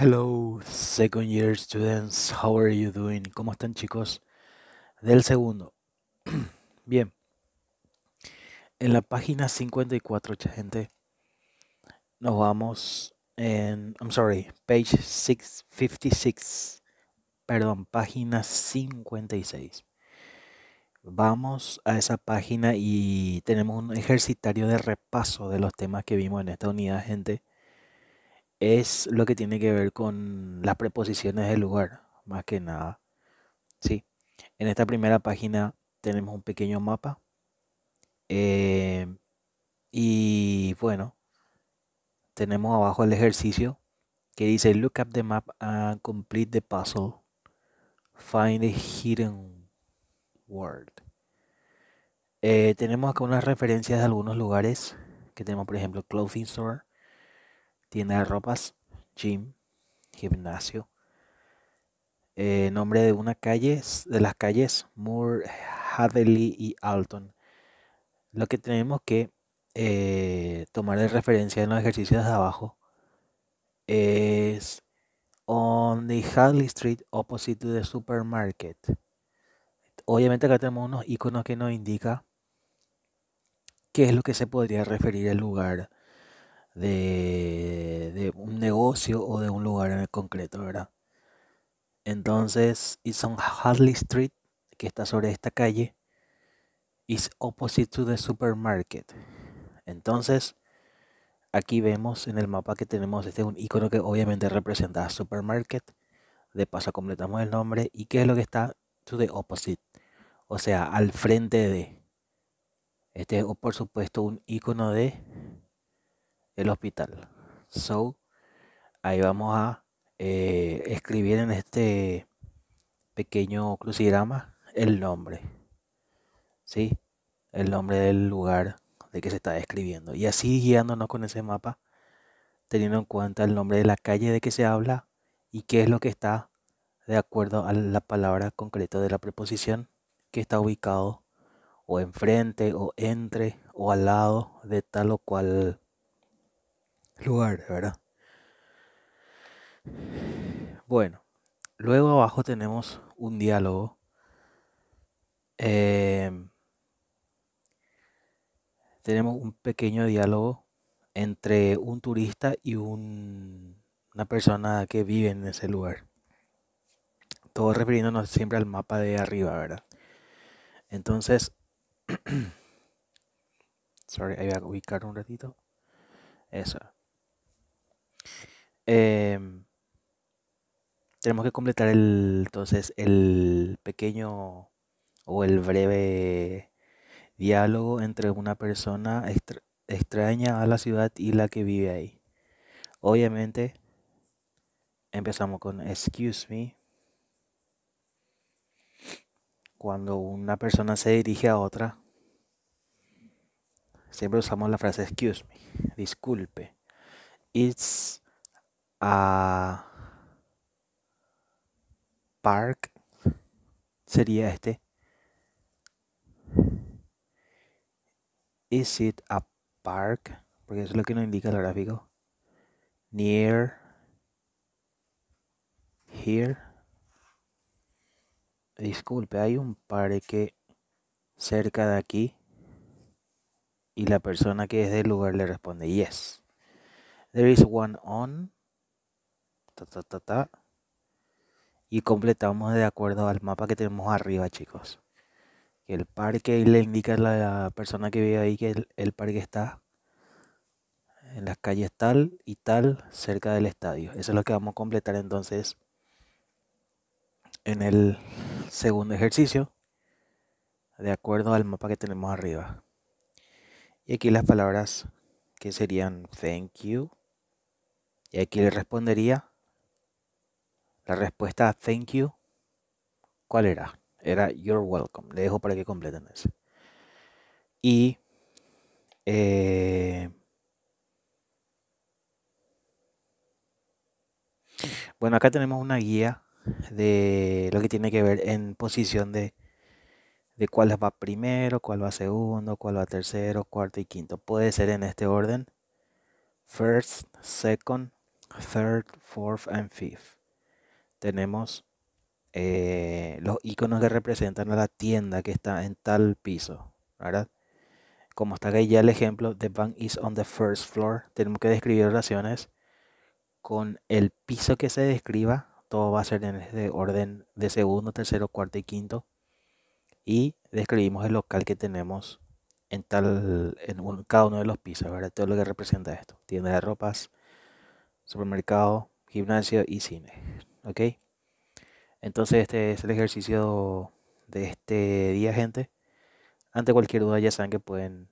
Hello, second year students, how are you doing? ¿Cómo están chicos? Del segundo. Bien. En la página 54, gente, nos vamos en, I'm sorry, page 656. Perdón, página 56. Vamos a esa página y tenemos un ejercitario de repaso de los temas que vimos en esta unidad, gente es lo que tiene que ver con las preposiciones del lugar, más que nada. Sí. En esta primera página tenemos un pequeño mapa. Eh, y bueno, tenemos abajo el ejercicio que dice look up the map and complete the puzzle. Find the hidden world. Eh, tenemos acá unas referencias de algunos lugares que tenemos, por ejemplo, clothing store, tiene ropas, gym, gimnasio. Eh, nombre de una calle, de las calles Moore, Hadley y Alton. Lo que tenemos que eh, tomar de referencia en los ejercicios de abajo es on the Hadley Street opposite to the supermarket. Obviamente acá tenemos unos iconos que nos indica qué es lo que se podría referir el lugar de, un negocio o de un lugar en el concreto, ¿verdad? Entonces, it's on Hadley Street, que está sobre esta calle, is opposite to the supermarket. Entonces, aquí vemos en el mapa que tenemos este un icono que obviamente representa supermarket. De paso completamos el nombre y qué es lo que está to the opposite, o sea, al frente de. Este es por supuesto un icono de el hospital. So, ahí vamos a eh, escribir en este pequeño crucigrama el nombre. ¿Sí? El nombre del lugar de que se está escribiendo. Y así guiándonos con ese mapa, teniendo en cuenta el nombre de la calle de que se habla y qué es lo que está de acuerdo a la palabra concreta de la preposición que está ubicado o enfrente o entre o al lado de tal o cual lugar, ¿verdad? Bueno, luego abajo tenemos un diálogo. Em, tenemos un pequeño diálogo entre un turista y un, una persona que vive en ese lugar. Todo refiriéndonos siempre al mapa de arriba, ¿verdad? Entonces, sorry, ahí voy a ubicar un ratito. Eso. Em, tenemos que completar el, entonces el pequeño o el breve diálogo entre una persona extraña a la ciudad y la que vive ahí. Obviamente, empezamos con excuse me. Cuando una persona se dirige a otra, siempre usamos la frase excuse me, disculpe. It's a Park sería este. Is it a park? Porque es lo que nos indica el gráfico. Near here. Disculpe, hay un parque cerca de aquí. Y la persona que es del lugar le responde yes. There is one on y completamos de acuerdo al mapa que tenemos arriba, chicos. que El parque le indica a la persona que vive ahí que el parque está en las calles tal y tal cerca del estadio. Eso es lo que vamos a completar entonces en el segundo ejercicio de acuerdo al mapa que tenemos arriba. Y aquí las palabras que serían thank you. Y aquí le respondería la respuesta thank you, ¿cuál era? Era you're welcome. Le dejo para que completen eso. Y eh, bueno, acá tenemos una guía de lo que tiene que ver en posición de, de cuál va primero, cuál va segundo, cuál va tercero, cuarto y quinto. Puede ser en este orden. First, second, third, fourth and fifth tenemos eh, los iconos que representan a la tienda que está en tal piso, Como está ahí ya el ejemplo, the bank is on the first floor, tenemos que describir oraciones con el piso que se describa, todo va a ser en este orden de segundo, tercero, cuarto y quinto. Y describimos el local que tenemos en, tal, en cada uno de los pisos, ¿verdad? Todo lo que representa esto. Tienda de ropas, supermercado, gimnasio y cine. ¿ok? Entonces este es el ejercicio de este día, gente. Ante cualquier duda ya saben que pueden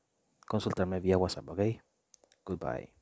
consultarme vía WhatsApp, ¿ok? Goodbye.